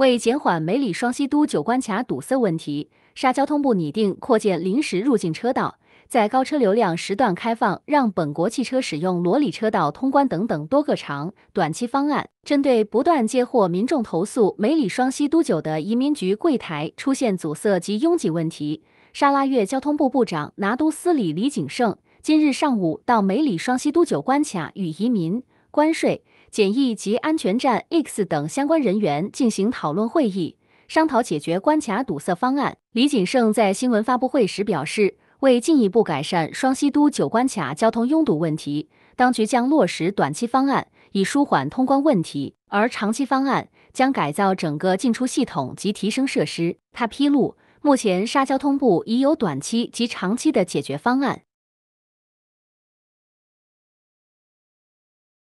为减缓梅里双溪都九关卡堵塞问题，沙交通部拟定扩建临时入境车道，在高车流量时段开放，让本国汽车使用罗里车道通关等等多个长短期方案。针对不断接获民众投诉梅里双溪都九的移民局柜台出现阻塞及拥挤问题，沙拉越交通部部长拿督斯里李景胜今日上午到梅里双溪都九关卡与移民。关税检疫及安全站 X 等相关人员进行讨论会议，商讨解决关卡堵塞方案。李锦盛在新闻发布会时表示，为进一步改善双溪都九关卡交通拥堵问题，当局将落实短期方案以舒缓通关问题，而长期方案将改造整个进出系统及提升设施。他披露，目前沙交通部已有短期及长期的解决方案。